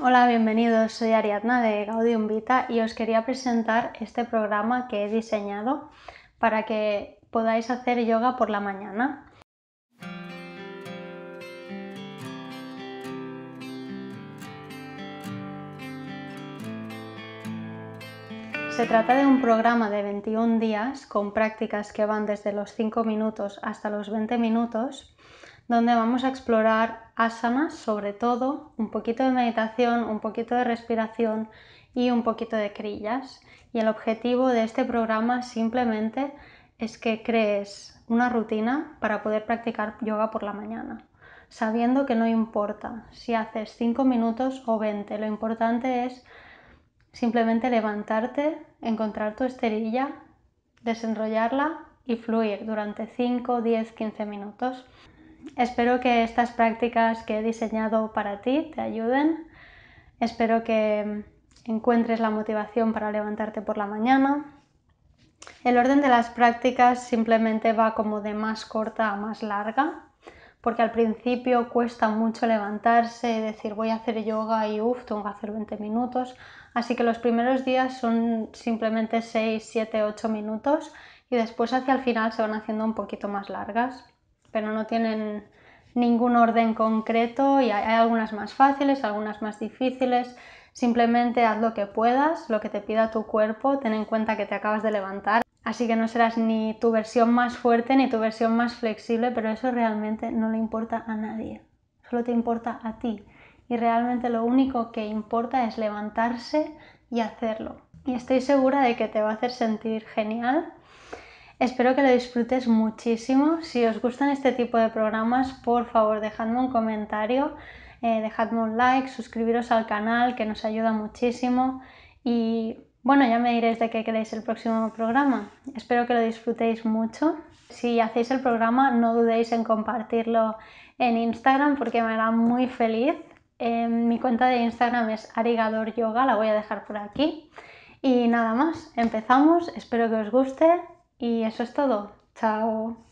Hola, bienvenidos. Soy Ariadna de Gaudium Vita y os quería presentar este programa que he diseñado para que podáis hacer yoga por la mañana. Se trata de un programa de 21 días con prácticas que van desde los 5 minutos hasta los 20 minutos donde vamos a explorar asanas, sobre todo, un poquito de meditación, un poquito de respiración y un poquito de crillas. Y el objetivo de este programa simplemente es que crees una rutina para poder practicar yoga por la mañana, sabiendo que no importa si haces 5 minutos o 20, lo importante es simplemente levantarte, encontrar tu esterilla, desenrollarla y fluir durante 5, 10, 15 minutos. Espero que estas prácticas que he diseñado para ti te ayuden. Espero que encuentres la motivación para levantarte por la mañana. El orden de las prácticas simplemente va como de más corta a más larga, porque al principio cuesta mucho levantarse y decir voy a hacer yoga y uff, tengo que hacer 20 minutos. Así que los primeros días son simplemente 6, 7, 8 minutos y después hacia el final se van haciendo un poquito más largas pero no tienen ningún orden concreto y hay algunas más fáciles, algunas más difíciles. Simplemente haz lo que puedas, lo que te pida tu cuerpo, ten en cuenta que te acabas de levantar, así que no serás ni tu versión más fuerte ni tu versión más flexible, pero eso realmente no le importa a nadie, solo te importa a ti. Y realmente lo único que importa es levantarse y hacerlo. Y estoy segura de que te va a hacer sentir genial Espero que lo disfrutes muchísimo. Si os gustan este tipo de programas, por favor dejadme un comentario, eh, dejadme un like, suscribiros al canal que nos ayuda muchísimo y bueno, ya me diréis de qué queréis el próximo programa. Espero que lo disfrutéis mucho. Si hacéis el programa, no dudéis en compartirlo en Instagram porque me hará muy feliz. Em, mi cuenta de Instagram es arigadoryoga, la voy a dejar por aquí. Y nada más, empezamos, espero que os guste y eso es todo. Chao.